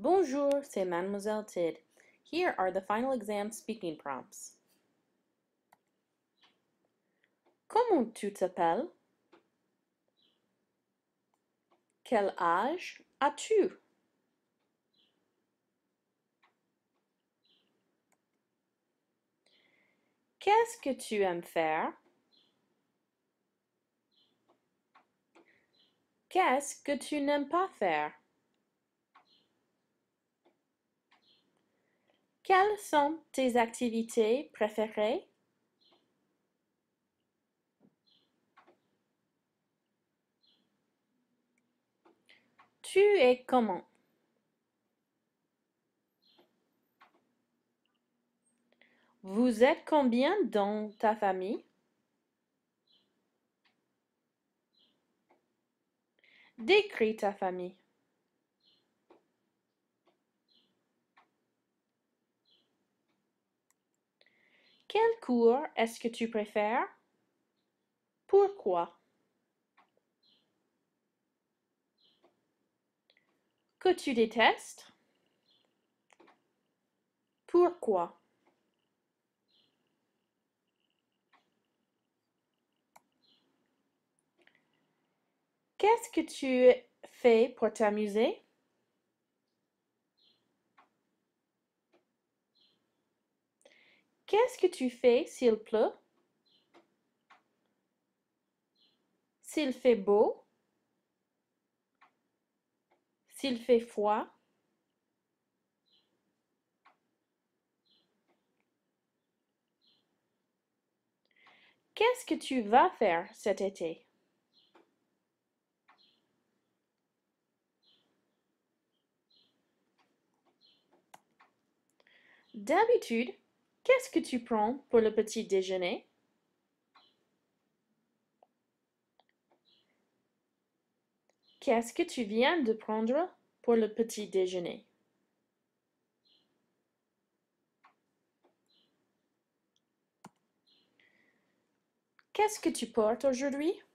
Bonjour, c'est Mademoiselle Tid. Here are the final exam speaking prompts. Comment tu t'appelles? Quel âge as-tu? Qu'est-ce que tu aimes faire? Qu'est-ce que tu n'aimes pas faire? Quelles sont tes activités préférées? Tu es comment? Vous êtes combien dans ta famille? Décris ta famille. Quel cours est-ce que tu préfères? Pourquoi? Que tu détestes? Pourquoi? Qu'est-ce que tu fais pour t'amuser? Qu'est-ce que tu fais s'il pleut? S'il fait beau? S'il fait froid? Qu'est-ce que tu vas faire cet été? D'habitude, Qu'est-ce que tu prends pour le petit déjeuner Qu'est-ce que tu viens de prendre pour le petit déjeuner Qu'est-ce que tu portes aujourd'hui